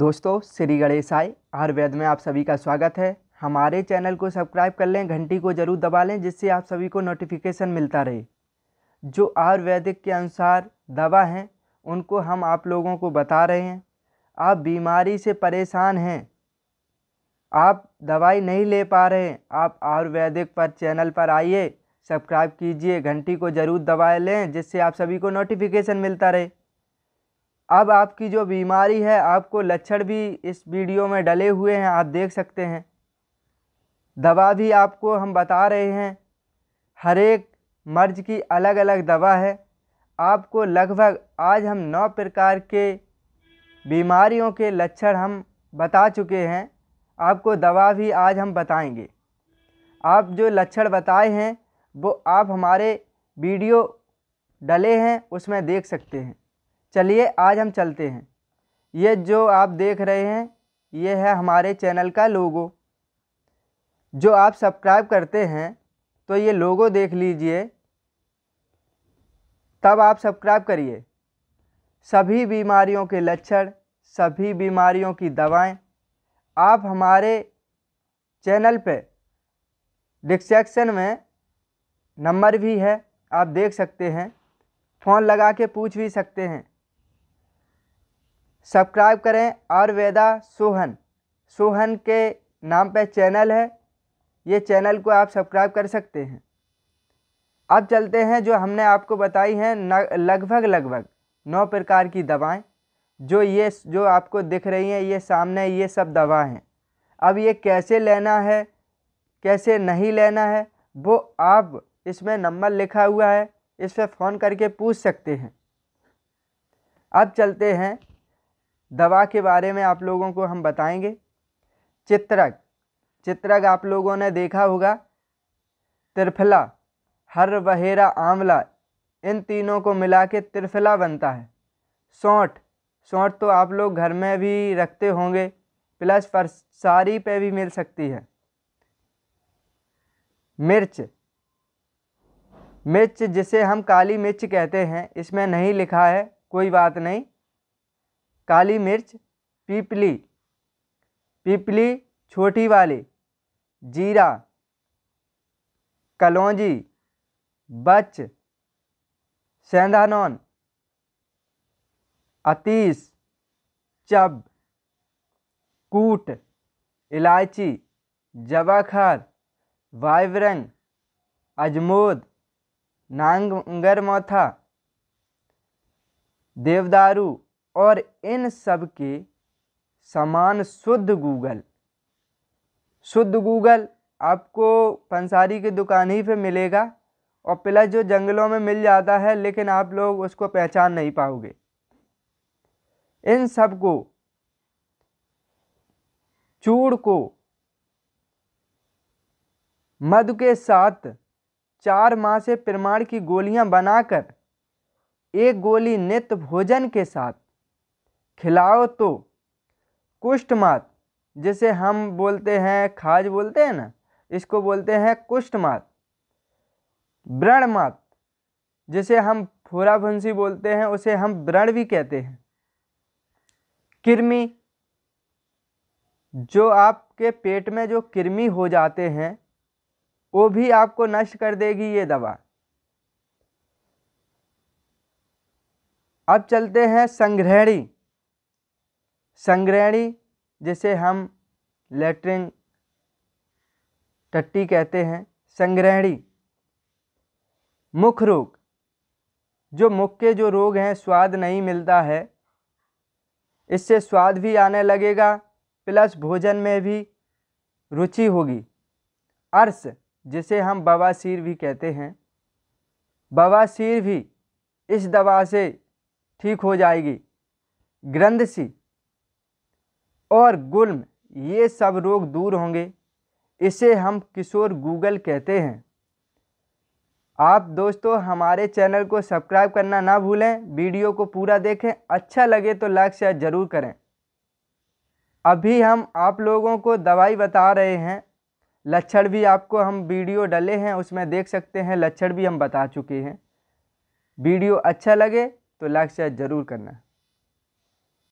दोस्तों श्री आय आयुर्वेद में आप सभी का स्वागत है हमारे चैनल को सब्सक्राइब कर लें घंटी को ज़रूर दबा लें जिससे आप सभी को नोटिफिकेशन मिलता रहे जो आयुर्वेदिक के अनुसार दवा हैं उनको हम आप लोगों को बता रहे हैं आप बीमारी से परेशान हैं आप दवाई नहीं ले पा रहे हैं आप आयुर्वेदिक पर चैनल पर आइए सब्सक्राइब कीजिए घंटी को ज़रूर दबा लें जिससे आप सभी को नोटिफिकेशन मिलता रहे अब आपकी जो बीमारी है आपको लक्षण भी इस वीडियो में डले हुए हैं आप देख सकते हैं दवा भी आपको हम बता रहे हैं हर एक मर्ज की अलग अलग दवा है आपको लगभग आज हम नौ प्रकार के बीमारियों के लक्षण हम बता चुके हैं आपको दवा भी आज हम बताएंगे आप जो लक्षण बताए हैं वो आप हमारे वीडियो डले हैं उसमें देख सकते हैं चलिए आज हम चलते हैं ये जो आप देख रहे हैं ये है हमारे चैनल का लोगो जो आप सब्सक्राइब करते हैं तो ये लोगो देख लीजिए तब आप सब्सक्राइब करिए सभी बीमारियों के लक्षण सभी बीमारियों की दवाएं आप हमारे चैनल पे डिस्क्रिप्शन में नंबर भी है आप देख सकते हैं फ़ोन लगा के पूछ भी सकते हैं सब्सक्राइब करें आयुर्वेदा सोहन सोहन के नाम पे चैनल है ये चैनल को आप सब्सक्राइब कर सकते हैं अब चलते हैं जो हमने आपको बताई हैं लगभग लगभग नौ प्रकार की दवाएं जो ये जो आपको दिख रही हैं ये सामने ये सब दवा हैं अब ये कैसे लेना है कैसे नहीं लेना है वो आप इसमें नंबर लिखा हुआ है इस पर फ़ोन करके पूछ सकते हैं अब चलते हैं दवा के बारे में आप लोगों को हम बताएंगे चित्रक चित्रक आप लोगों ने देखा होगा त्रिफला हर बहेरा आंवला इन तीनों को मिला के त्रिफला बनता है सौंठ सौंठ तो आप लोग घर में भी रखते होंगे प्लस फरसारी पे भी मिल सकती है मिर्च मिर्च जिसे हम काली मिर्च कहते हैं इसमें नहीं लिखा है कोई बात नहीं काली मिर्च पीपली पीपली छोटी वाली जीरा कलौजी बच सेंधानोन अतीस चब कूट इलायची जवाखार वाइवरंग अजमोद नांगरमौथा देवदारू और इन सब के समान शुद्ध गूगल शुद्ध गूगल आपको पंसारी की दुकान ही पे मिलेगा और प्लस जो जंगलों में मिल जाता है लेकिन आप लोग उसको पहचान नहीं पाओगे इन सब को चूड़ को मधु के साथ चार माह से प्रमाण की गोलियां बनाकर एक गोली नित्य भोजन के साथ खिलाओ तो कुष्ठ मात जिसे हम बोलते हैं खाज बोलते हैं ना इसको बोलते हैं कुष्ठ मात ब्रण मात जिसे हम फूरा भंसी बोलते हैं उसे हम व्रण भी कहते हैं किरमी जो आपके पेट में जो किरमी हो जाते हैं वो भी आपको नष्ट कर देगी ये दवा अब चलते हैं संग्रहणी संग्रहणी जिसे हम लेटरिन टट्टी कहते हैं संग्रहणी मुख रोग जो मुख के जो रोग हैं स्वाद नहीं मिलता है इससे स्वाद भी आने लगेगा प्लस भोजन में भी रुचि होगी अर्स जिसे हम बवासीर भी कहते हैं बवासीर भी इस दवा से ठीक हो जाएगी ग्रंथसी और गुल्म ये सब रोग दूर होंगे इसे हम किशोर गूगल कहते हैं आप दोस्तों हमारे चैनल को सब्सक्राइब करना ना भूलें वीडियो को पूरा देखें अच्छा लगे तो लाइक शेयर ज़रूर करें अभी हम आप लोगों को दवाई बता रहे हैं लक्षण भी आपको हम वीडियो डले हैं उसमें देख सकते हैं लक्षण भी हम बता चुके हैं वीडियो अच्छा लगे तो लाइक शेयर ज़रूर करना